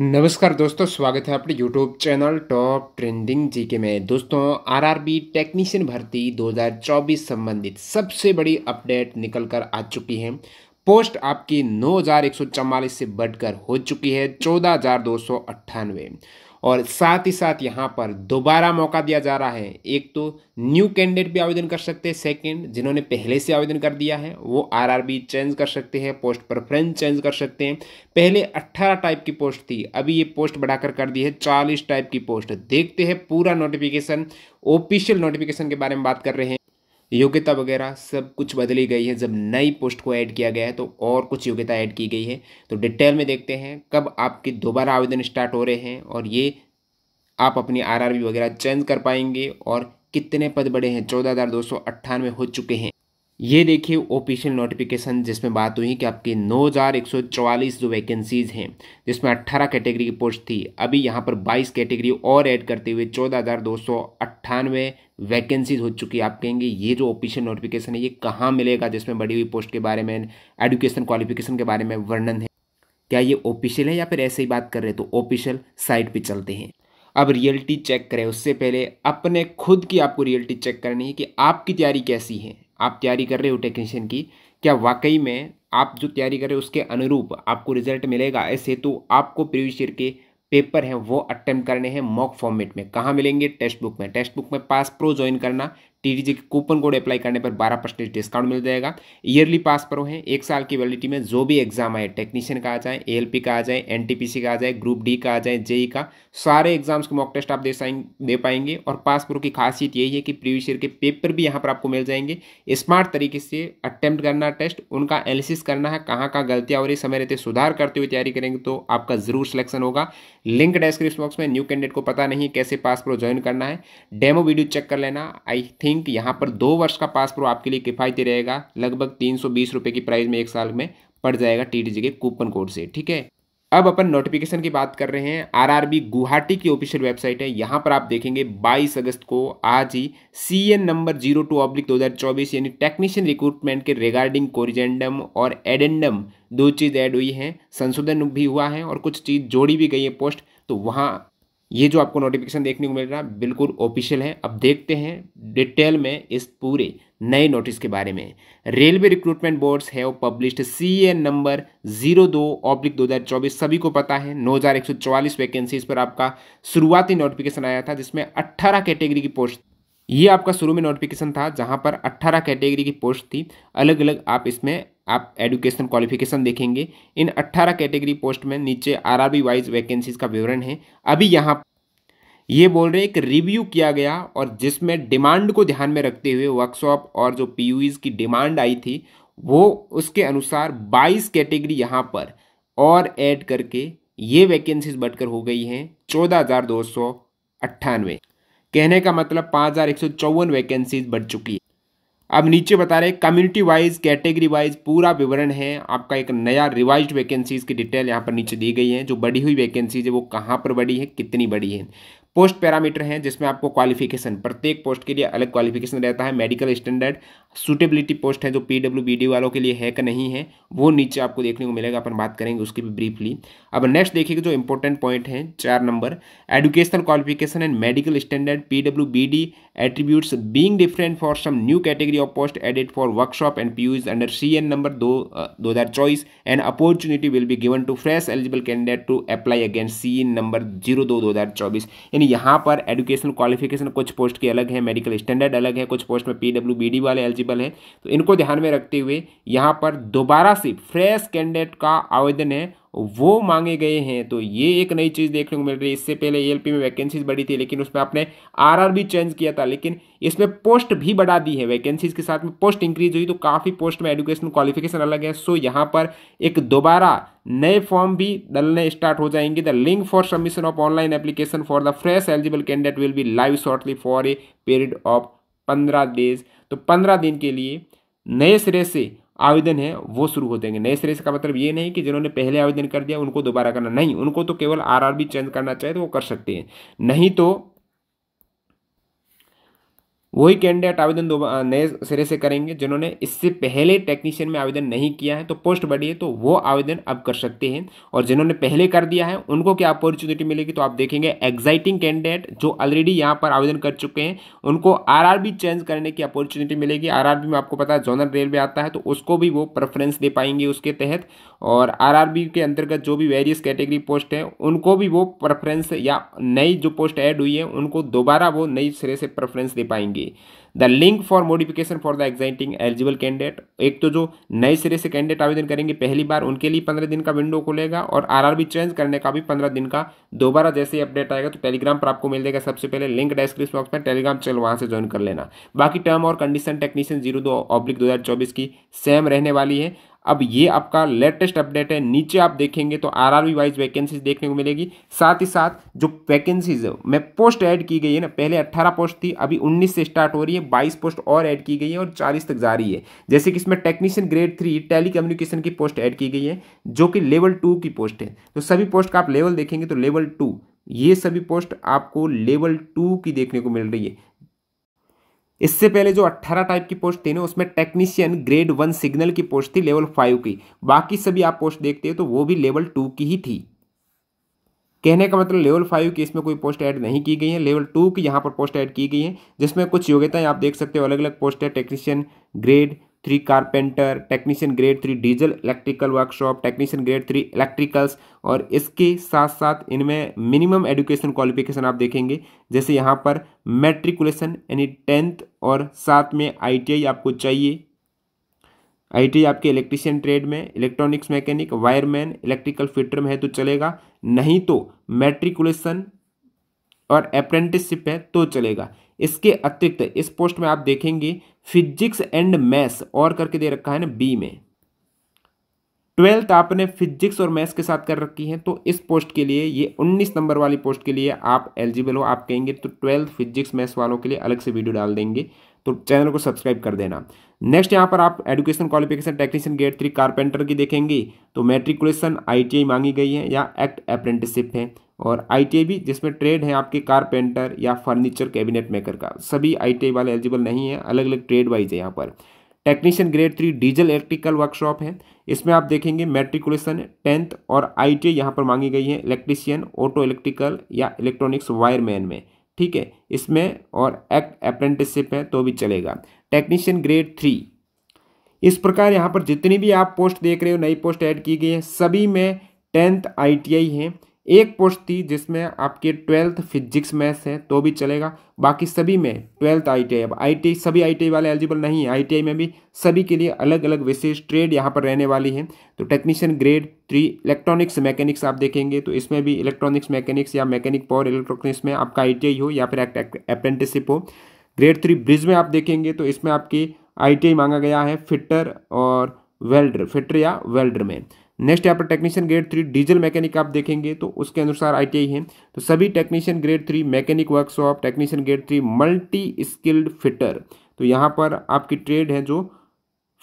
नमस्कार दोस्तों स्वागत है अपने YouTube channel top trending GK में दोस्तों आरआरबी टेक्नीशियन भर्ती 2024 संबंधित सबसे बड़ी अपडेट निकल कर आ चुकी है पोस्ट आपकी नौ से बढ़कर हो चुकी है चौदह और साथ ही साथ यहाँ पर दोबारा मौका दिया जा रहा है एक तो न्यू कैंडिडेट भी आवेदन कर सकते हैं सेकंड जिन्होंने पहले से आवेदन कर दिया है वो आरआरबी चेंज कर सकते हैं पोस्ट प्रेफरेंस चेंज कर सकते हैं पहले 18 टाइप की पोस्ट थी अभी ये पोस्ट बढ़ाकर कर दी है 40 टाइप की पोस्ट देखते हैं पूरा नोटिफिकेशन ऑफिशियल नोटिफिकेशन के बारे में बात कर रहे हैं योग्यता वगैरह सब कुछ बदली गई है जब नई पोस्ट को ऐड किया गया है तो और कुछ योग्यता ऐड की गई है तो डिटेल में देखते हैं कब आपके दोबारा आवेदन स्टार्ट हो रहे हैं और ये आप अपनी आरआरबी वगैरह चेंज कर पाएंगे और कितने पद बढ़े हैं चौदह हज़ार दो सौ अट्ठानवे हो चुके हैं ये देखिए ऑफिशियल नोटिफिकेशन जिसमें बात हुई कि आपकी नौ हज़ार एक सौ चौवालीस जो वैकेंसीज़ हैं जिसमें अट्ठारह कैटेगरी की पोस्ट थी अभी यहाँ पर बाईस कैटेगरी और ऐड करते हुए चौदह हज़ार दो सौ अट्ठानवे वैकेंसीज हो चुकी है आप कहेंगे ये जो ऑफिशियल नोटिफिकेशन है ये कहाँ मिलेगा जिसमें बड़ी हुई पोस्ट के बारे में एडुकेशन क्वालिफिकेशन के बारे में वर्णन है क्या ये ऑफिशियल है या फिर ऐसे ही बात कर रहे हैं तो ऑफिशियल साइट पर चलते हैं अब रियलिटी चेक करें उससे पहले अपने खुद की आपको रियलिटी चेक करनी है कि आपकी तैयारी कैसी है आप तैयारी कर रहे हो टेक्नीशियन की क्या वाकई में आप जो तैयारी कर रहे हो उसके अनुरूप आपको रिजल्ट मिलेगा ऐसे तो आपको प्रीवियस ईयर के पेपर हैं वो अटेम्प्ट करने हैं मॉक फॉर्मेट में कहाँ मिलेंगे टेक्स्ट बुक में टेक्स्ट बुक में पास प्रो ज्वाइन करना टीडीजे के कूपन कोड अप्लाई करने पर बारह परसेंट डिस्काउंट मिल जाएगा ईयरली पास पर है एक साल की वैलिडिटी में जो भी एग्जाम आए टेक्नीशियन का आ जाए ए का आ जाए एनटीपीसी का आ जाए ग्रुप डी का आ जाए जेई e का सारे एग्जाम्स के मॉक टेस्ट आप दे दे पाएंगे और पास प्रो की खासियत यही है कि प्रीवियस ईयर के पेपर भी यहाँ पर आपको मिल जाएंगे स्मार्ट तरीके से अटैम्प्ट करना टेस्ट उनका एनालिसिस करना है कहाँ कहाँ गलतियाँ हो रही समय रहते सुधार करते हुए तैयारी करेंगे तो आपका जरूर सिलेक्शन होगा लिंक डिस्क्रिप्शन बॉक्स में न्यू कैंडिडेट को पता नहीं कैसे पास प्रो ज्वाइन करना है डेमो वीडियो चेक कर लेना आई थिंक लिंक यहाँ पर दो वर्ष का पास प्रो आपके लिए किफ़ायती रहेगा लगभग तीन सौ बीस रुपये की प्राइस में एक साल में पड़ जाएगा टी के कूपन कोड से ठीक है अब अपन नोटिफिकेशन की बात कर रहे हैं आरआरबी गुवाहाटी की ऑफिशियल वेबसाइट है यहाँ पर आप देखेंगे 22 अगस्त को आज ही C N number zero two oblique दो यानी टेक्नीशियन रिक्रूटमेंट के रिगार्डिंग कोरिजेंडम और एडेंडम दो चीज़ ऐड हुई हैं संशोधन भी हुआ है और कुछ चीज़ जोड़ी भी गई है पोस्ट तो वहाँ ये जो आपको नोटिफिकेशन देखने को मिल रहा है बिल्कुल ऑफिशियल है अब देखते हैं डिटेल में इस पूरे नए नोटिस के बारे में railway recruitment boards have published C N number zero दो ऑब्लिक दो हज़ार चौबीस सभी को पता है नौ हज़ार एक सौ चौवालीस वैकेंसीज पर आपका शुरुआती नोटिफिकेशन आया था जिसमें अट्ठारह कैटेगरी की पोस्ट ये आपका शुरू में नोटिफिकेशन था जहाँ पर अट्ठारह कैटेगरी की पोस्ट थी अलग अलग आप इसमें आप एडुकेशन क्वालिफिकेशन देखेंगे इन 18 कैटेगरी पोस्ट में नीचे आरआरबी वाइज वैकेंसीज का विवरण है अभी यहाँ ये बोल रहे हैं कि रिव्यू किया गया और जिसमें डिमांड को ध्यान में रखते हुए वर्कशॉप और जो पी की डिमांड आई थी वो उसके अनुसार 22 कैटेगरी यहाँ पर और ऐड करके ये वैकेंसीज बढ़कर हो गई हैं चौदह हज़ार दो सौ अट्ठानवे कहने का मतलब पाँच हज़ार एक सौ चौवन वैकेंसीज बढ़ चुकी है अब नीचे बता रहे कम्युनिटी वाइज कैटेगरी वाइज पूरा विवरण है आपका एक नया रिवाइज वैकेंसीज की डिटेल यहाँ पर नीचे दी गई है जो बड़ी हुई वैकेंसीज है वो कहाँ पर बड़ी है कितनी बड़ी है पोस्ट पैरामीटर हैं जिसमें आपको क्वालिफिकेशन प्रत्येक पोस्ट के लिए अलग क्वालिफिकेशन रहता है मेडिकल स्टैंडर्ड सुटेबिलिटी पोस्ट है जो पी डब्ल्यू बी डी वालों के लिए है कि नहीं है वो नीचे आपको देखने को मिलेगा अपन बात करेंगे उसकी भी ब्रीफली अब नेक्स्ट देखिएगा जो इंपॉर्टेंट पॉइंट है चार number educational qualification and medical standard P W B D attributes being different for some new category of post added for workshop and PUs under CN number though uh, though their choice and opportunity will be given to fresh eligible candidate to apply against CN number zero दो दो हज़ार चौबीस यानी यहाँ पर educational qualification कुछ post की अलग है मेडिकल स्टैंडर्ड अलग है कुछ पोस्ट में पीडब्ल्यूबीडी वाले एलिजिबल है तो इनको ध्यान में रखते हुए यहाँ पर दोबारा से फ्रेश कैंडिडेट का आवेदन है वो मांगे गए हैं तो ये एक नई चीज़ देखने को मिल रही है इससे पहले ए में वैकेंसीज बढ़ी थी लेकिन उसमें आपने आर भी चेंज किया था लेकिन इसमें पोस्ट भी बढ़ा दी है वैकेंसीज के साथ में पोस्ट इंक्रीज हुई तो काफ़ी पोस्ट में एजुकेशन क्वालिफिकेशन अलग है सो यहाँ पर एक दोबारा नए फॉर्म भी डलने स्टार्ट हो जाएंगे the link for submission of online application for the fresh eligible candidate will be live shortly for a period of पंद्रह डेज तो पंद्रह दिन के लिए नए सिरे से आवेदन है वो शुरू हो जाएंगे नए सिरे का मतलब ये नहीं कि जिन्होंने पहले आवेदन कर दिया उनको दोबारा करना नहीं उनको तो केवल आरआरबी चेंज करना चाहे तो वो कर सकते हैं नहीं तो वही कैंडिडेट आवेदन दो नए सिरे से करेंगे जिन्होंने इससे पहले टेक्नीशियन में आवेदन नहीं किया है तो पोस्ट बढ़ी है तो वो आवेदन अब कर सकते हैं और जिन्होंने पहले कर दिया है उनको क्या अपॉर्चुनिटी मिलेगी तो आप देखेंगे एग्जाइटिंग कैंडिडेट जो ऑलरेडी यहाँ पर आवेदन कर चुके हैं उनको आर चेंज करने की अपॉर्चुनिटी मिलेगी आर में आपको पता है जोनल रेलवे आता है तो उसको भी वो प्रेफरेंस दे पाएंगे उसके तहत और आर के अंतर्गत जो भी वेरियस कैटेगरी पोस्ट है उनको भी वो प्रेफरेंस या नई जो पोस्ट ऐड हुई है उनको दोबारा वो नई सिरे से प्रेफरेंस दे पाएंगे होगी the link for modification for the existing eligible candidate एक तो जो नए सिरे से कैंडिडेट आवेदन करेंगे पहली बार उनके लिए पंद्रह दिन का विंडो खुलेगा और आरआरबी चेंज करने का भी पंद्रह दिन का दोबारा जैसे ही अपडेट आएगा तो टेलीग्राम पर आपको मिल जाएगा सबसे पहले लिंक डेस्क्रिप्शन बॉक्स में टेलीग्राम चैनल वहाँ से ज्वाइन कर लेना बाकी टर्म और कंडीशन टेक्नीशियन जीरो दो ऑब्लिक दो की सेम रहने वाली है अब ये आपका लेटेस्ट अपडेट है नीचे आप देखेंगे तो आरआरबी वाइज वैकेंसीज देखने को मिलेगी साथ ही साथ जो वैकेंसीज में पोस्ट ऐड की गई है ना पहले 18 पोस्ट थी अभी 19 से स्टार्ट हो रही है 22 पोस्ट और ऐड की गई है और 40 तक जा रही है जैसे कि इसमें technician grade three telecommunication की पोस्ट ऐड की गई है जो कि लेवल टू की पोस्ट है तो सभी पोस्ट का आप लेवल देखेंगे तो लेवल टू ये सभी पोस्ट आपको लेवल टू की देखने को मिल रही है इससे पहले जो 18 टाइप की पोस्ट थी ना उसमें टेक्नीशियन ग्रेड वन सिग्नल की पोस्ट थी लेवल फाइव की बाकी सभी आप पोस्ट देखते हो तो वो भी लेवल टू की ही थी कहने का मतलब लेवल फाइव की इसमें कोई पोस्ट ऐड नहीं की गई है लेवल टू की यहाँ पर पोस्ट ऐड की गई है जिसमें कुछ योग्यताएं आप देख सकते हो अलग अलग पोस्ट है technician grade three carpenter technician grade three diesel electrical workshop technician grade three electricals और इसके साथ साथ इनमें मिनिमम एजुकेशन क्वालिफिकेशन आप देखेंगे जैसे यहाँ पर मेट्रिकुलेशन यानी टेंथ और साथ में आईटीआई आपको चाहिए आईटीआई आपके इलेक्ट्रिशियन ट्रेड में electronics mechanic wireman electrical fitter में है तो चलेगा नहीं तो मेट्रिकुलेशन और अप्रेंटिसशिप है तो चलेगा इसके अतिरिक्त इस पोस्ट में आप देखेंगे फिजिक्स एंड मैथ्स और करके दे रखा है ना बी में ट्वेल्थ आपने फिजिक्स और मैथ्स के साथ कर रखी है तो इस पोस्ट के लिए ये उन्नीस नंबर वाली पोस्ट के लिए आप एलिजिबल हो आप कहेंगे तो ट्वेल्थ फिजिक्स मैथ्स वालों के लिए अलग से वीडियो डाल देंगे तो चैनल को सब्सक्राइब कर देना नेक्स्ट यहाँ पर आप education qualification technician grade three carpenter की देखेंगे तो मेट्रिकुलेशन आई मांगी गई है या एक्ट अप्रेंटिसिप है और आई भी जिसमें ट्रेड है आपके कारपेंटर या फर्नीचर कैबिनेट मेकर का सभी आई वाले एलिजिबल नहीं है अलग अलग ट्रेड वाइज है यहाँ पर technician grade three diesel electrical workshop है इसमें आप देखेंगे मेट्रिकुलेशन टेंथ और आई टी यहाँ पर मांगी गई है इलेक्ट्रीशियन ऑटो इलेक्ट्रिकल या इलेक्ट्रॉनिक्स वायरमैन में ठीक है इसमें और एक्ट अप्रेंटिसशिप है तो भी चलेगा टेक्नीशियन ग्रेड थ्री इस प्रकार यहाँ पर जितनी भी आप पोस्ट देख रहे हो नई पोस्ट ऐड की गई है सभी में टेंथ आईटीआई है एक पोस्ट थी जिसमें आपके ट्वेल्थ फिजिक्स मैथ्स है तो भी चलेगा बाकी सभी में ट्वेल्थ आई टी आई अब आई टी सभी आई टी आई वाले एलिजिबल नहीं है आई टी आई में भी सभी के लिए अलग अलग विशेष ट्रेड यहाँ पर रहने वाली है तो technician grade three electronics mechanics आप देखेंगे तो इसमें भी इलेक्ट्रॉनिक्स मैकेनिक्स या मैकेनिक पावर इलेक्ट्रॉनिक्स में आपका आई टी आई हो या फिर अप्रेंटिसिप हो ग्रेड थ्री ब्रिज में आप देखेंगे तो इसमें आपकी आई टी आई मांगा गया है फिटर और वेल्डर फिटर या वेल्डर में नेक्स्ट यहाँ पर technician grade three diesel mechanic आप देखेंगे तो उसके अनुसार आई है तो सभी technician grade three mechanic workshop technician grade three multi skilled fitter तो यहाँ पर आपकी ट्रेड है जो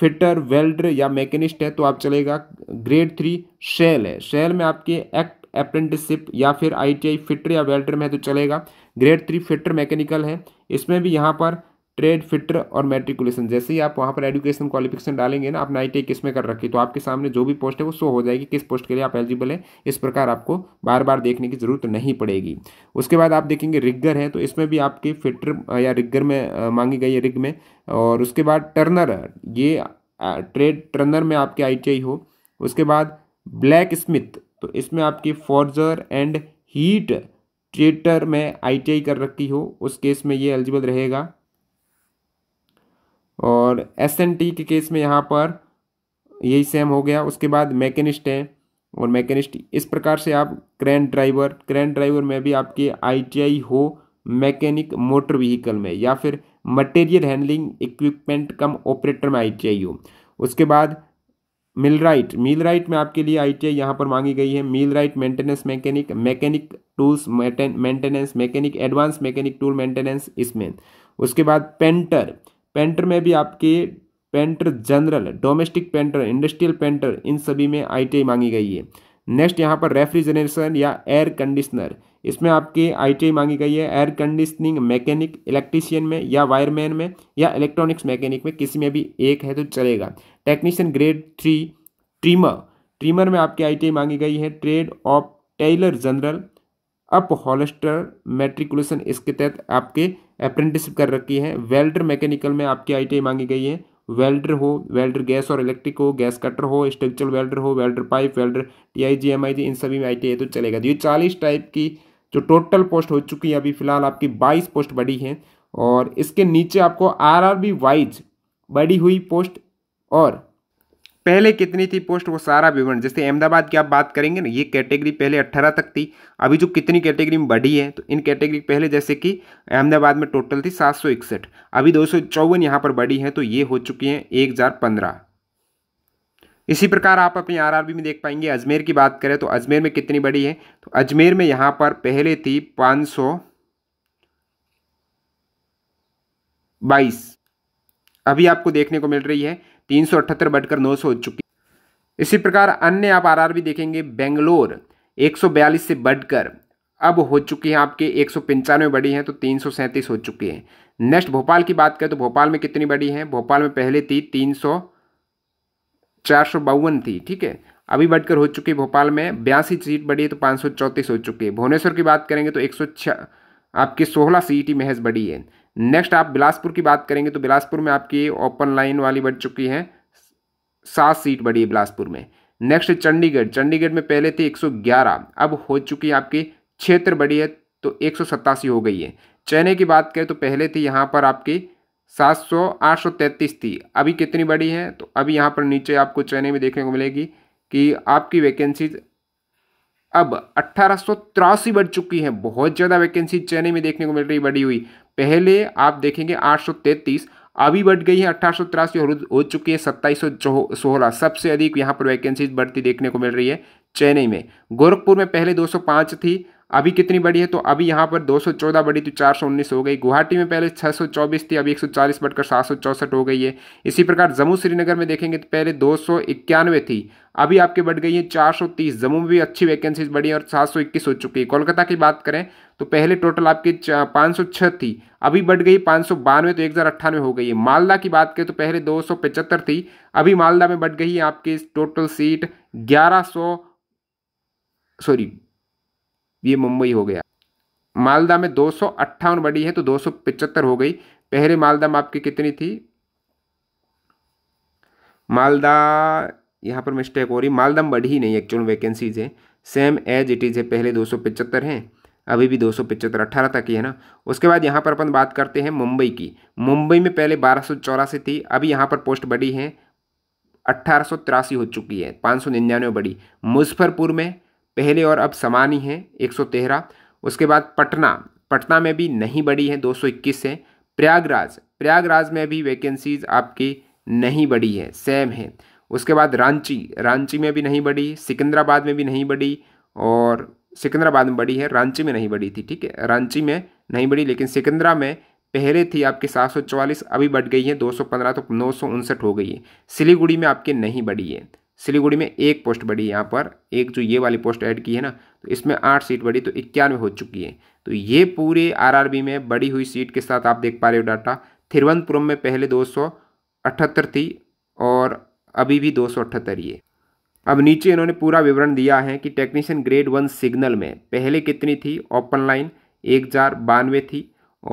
फिटर वेल्डर या मैकेनिस्ट है तो आप चलेगा ग्रेड थ्री शेल है शेल में आपके एक्ट अप्रेंटिसिप या फिर आईटीआई फिटर या वेल्डर में है तो चलेगा ग्रेड थ्री फिटर मैकेनिकल है इसमें भी यहाँ पर ट्रेड फिटर और मेट्रिकुलेशन जैसे ही आप वहाँ पर एजुकेशन क्वालिफिकेशन डालेंगे ना आप आई टी किस में कर रखी तो आपके सामने जो भी पोस्ट है वो शो हो जाएगी किस पोस्ट के लिए आप एलिजिबल है इस प्रकार आपको बार बार देखने की जरूरत नहीं पड़ेगी उसके बाद आप देखेंगे रिग्गर है तो इसमें भी आपकी फिटर या रिग्गर में मांगी गई है रिग में और उसके बाद टर्नर ये ट्रेड टर्नर में आपके आई हो उसके बाद ब्लैक स्मिथ तो इसमें आपकी फॉर्जर एंड हीट ट्रेटर में आई कर रखी हो उस केस में ये एलिजिबल रहेगा और एस एन टी के केस में यहाँ पर यही सेम हो गया उसके बाद मैकेनिस्ट है और मैकेनिस्ट इस प्रकार से आप क्रेन ड्राइवर क्रेन ड्राइवर में भी टी आईटीआई हो मैकेनिक मोटर व्हीकल में या फिर material handling equipment cum operator में आईटीआई हो उसके बाद मिल राइट मिल राइट में आपके लिए आई टी यहाँ पर मांगी गई है millwright maintenance mechanic mechanic tools maintenance mechanic advance mechanic tool maintenance इसमें उसके बाद पेंटर पेंटर में भी आपके painter general domestic painter industrial painter इन सभी में आई मांगी गई है नेक्स्ट यहाँ पर रेफ्रिजरेशन या एयर कंडीशनर इसमें आपके आई मांगी गई है एयर कंडीशनिंग मैकेनिक इलेक्ट्रीशियन में या वायरमैन में या इलेक्ट्रॉनिक्स मैकेनिक में किसी में भी एक है तो चलेगा technician grade three trimmer trimmer में आपकी आई मांगी गई है trade of tailor general upholsterer matriculation इसके तहत आपके अप्रेंटिस कर रखी है वेल्डर मैकेनिकल में आपकी आई मांगी गई है वेल्डर हो वेल्डर गैस और इलेक्ट्रिक हो गैस कटर हो स्ट्रक्चर वेल्डर हो welder pipe welder T I G M I G इन सभी में आई टी आई तो चलेगा ये चालीस टाइप की जो टोटल पोस्ट हो चुकी है अभी फिलहाल आपकी बाईस पोस्ट बढ़ी हैं और इसके नीचे आपको आर आर बी वाइज बढ़ी हुई पोस्ट और पहले कितनी थी पोस्ट वो सारा विवरण जैसे अहमदाबाद की आप बात करेंगे ना ये कैटेगरी पहले 18 तक थी अभी जो कितनी कैटेगरी में बढ़ी है तो इन कैटेगरी पहले जैसे कि अहमदाबाद में टोटल थी सात सौ इकसठ अभी दो सौ चौवन यहाँ पर बढ़ी है तो ये हो चुकी हैं एक हज़ार पंद्रह इसी प्रकार आप अपनी आर में देख पाएंगे अजमेर की बात करें तो अजमेर में कितनी बड़ी है तो अजमेर में यहाँ पर पहले थी पाँच बाईस अभी आपको देखने को मिल रही है तीन सौ अठहत्तर बढ़कर नौ सौ हो चुकी इसी प्रकार अन्य आप आरआरबी देखेंगे बेंगलोर 142 से बढ़कर अब हो चुकी हैं आपके एक सौ पंचानवे बड़ी हैं तो तीन सौ सैंतीस हो चुकी हैं नेक्स्ट भोपाल की बात करें तो भोपाल में कितनी बड़ी हैं भोपाल में पहले थी तीन सौ चार सौ बावन थी ठीक है अभी बढ़कर हो चुकी है भोपाल में बयासी सीट बढ़ी है तो पाँच सौ चौंतीस हो चुकी है भुवनेश्वर की बात करेंगे तो एक सौ छः आपकी सोलह सीट ही महज बढ़ी है नेक्स्ट आप बिलासपुर की बात करेंगे तो बिलासपुर में आपकी ओपन लाइन वाली बढ़ चुकी है सात सीट बढ़ी है बिलासपुर में नेक्स्ट चंडीगढ़ चंडीगढ़ में पहले थी 111 अब हो चुकी है आपकी क्षेत्र बढ़ी है तो एक हो गई है चेन्नई की बात करें तो पहले थी यहाँ पर आपकी सात सौ आठ सौ थी अभी कितनी बड़ी है तो अभी यहाँ पर नीचे आपको चेन्नई में देखने को मिलेगी कि आपकी वैकेंसीज अब अट्ठारह बढ़ चुकी हैं बहुत ज़्यादा वैकेंसी चेन्नई में देखने को मिल रही बढ़ी हुई पहले आप देखेंगे 833 अभी बढ़ गई है अट्ठारह तिरासी और हो चुकी है सत्ताईस सोलह सबसे अधिक यहाँ पर वैकेंसीज बढ़ती देखने को मिल रही है चेन्नई में गोरखपुर में पहले 205 थी अभी कितनी बड़ी है तो अभी यहाँ पर 214 बड़ी तो 419 हो गई गुवाहाटी में पहले 624 थी अभी 140 बढ़कर सात हो गई है इसी प्रकार जम्मू श्रीनगर में देखेंगे तो पहले दो थी अभी आपके बढ़ गई है 430 जम्मू में भी अच्छी वैकेंसीज बढ़ी और 721 हो चुकी है कोलकाता की बात करें तो पहले टोटल आपकी पाँच थी अभी बढ़ गई पाँच तो एक हो गई है मालदा की बात करें तो पहले दो थी अभी मालदा में बढ़ गई है आपकी टोटल सीट ग्यारह सॉरी ये मुंबई हो गया मालदा में दो बड़ी है तो दो हो गई पहले मालदा में आपकी कितनी थी मालदा यहाँ पर मिस्टेक हो रही मालदा में बढ़ी ही नहीं एक्चुअल वैकेंसीज है सेम एज इट इज़ है पहले दो हैं अभी भी दो सौ पिचहत्तर अट्ठारह तक ही है ना उसके बाद यहाँ पर अपन बात करते हैं मुंबई की मुंबई में पहले बारह सौ चौरासी थी अभी यहाँ पर पोस्ट बढ़ी है अट्ठारह सौ तिरासी हो चुकी है पाँच सौ निन्यानवे बढ़ी मुजफ्फरपुर में पहले और अब समान ही हैं एक उसके बाद पटना पटना में भी नहीं बढ़ी है 221 है प्रयागराज प्रयागराज में भी वैकेंसीज आपकी नहीं बढ़ी है सेम है उसके बाद रांची रांची में भी नहीं बढ़ी सिकंदराबाद में भी नहीं बढ़ी और सिकंदराबाद में बढ़ी है रांची में नहीं बढ़ी थी ठीक है रांची में नहीं बढ़ी लेकिन सिकंदरा में पहले थी आपके सात अभी बढ़ गई है दो तो नौ हो गई है सिलीगुड़ी में आपके नहीं बढ़ी है सिलीगुड़ी में एक पोस्ट बढ़ी यहाँ पर एक जो ये वाली पोस्ट ऐड की है ना तो इसमें आठ सीट बढ़ी तो इक्यानवे हो चुकी है तो ये पूरे आरआरबी में बढ़ी हुई सीट के साथ आप देख पा रहे हो डाटा थिरुवनंतपुरम में पहले दो थी और अभी भी दो ही है अब नीचे इन्होंने पूरा विवरण दिया है कि टेक्नीशियन ग्रेड वन सिग्नल में पहले कितनी थी ओपन लाइन एक हज़ार बानवे थी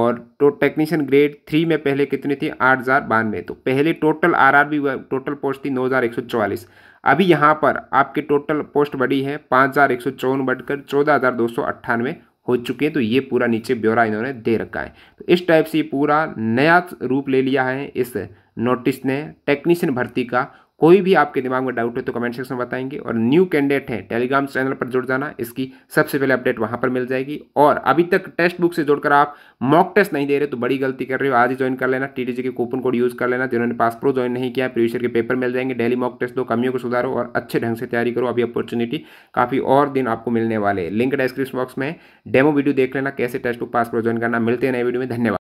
और तो टेक्नीशियन ग्रेड थ्री में पहले कितनी थी आठ हज़ार बानवे तो पहले टोटल आरआरबी टोटल पोस्ट थी नौ हज़ार एक सौ चौवालीस अभी यहाँ पर आपके टोटल पोस्ट बढ़ी है पाँच हज़ार एक सौ चौवन बढ़कर चौदह हज़ार दो सौ अट्ठानवे हो चुके हैं तो ये पूरा नीचे ब्यौरा इन्होंने दे रखा है तो इस टाइप से पूरा नया रूप ले लिया है इस नोटिस ने टेक्नीशियन भर्ती का कोई भी आपके दिमाग में डाउट है तो कमेंट सेक्शन में बताएंगे और न्यू कैंडिडेट है टेलीग्राम चैनल पर जुड़ जाना इसकी सबसे पहले अपडेट वहाँ पर मिल जाएगी और अभी तक टेस्ट बुक से जोड़कर आप मॉक टेस्ट नहीं दे रहे तो बड़ी गलती कर रहे हो आज ही ज्वाइन कर लेना टीटीजी के कूपन कोड यूज़ कर लेना जिन्होंने पास प्रो ज्वाइन नहीं किया प्रीवियस के पेपर मिल जाएंगे डेली मॉक टेस्ट दो कमियों को सुधारो और अच्छे ढंग से तैयारी करो अभी अपॉर्चुनिटी काफ़ी और दिन आपको मिलने वाले लिंक डिस्क्रिप्शन बॉक्स में डेमो वीडियो देख लेना कैसे Testbook pass pro join करना मिलते हैं नए वीडियो में धन्यवाद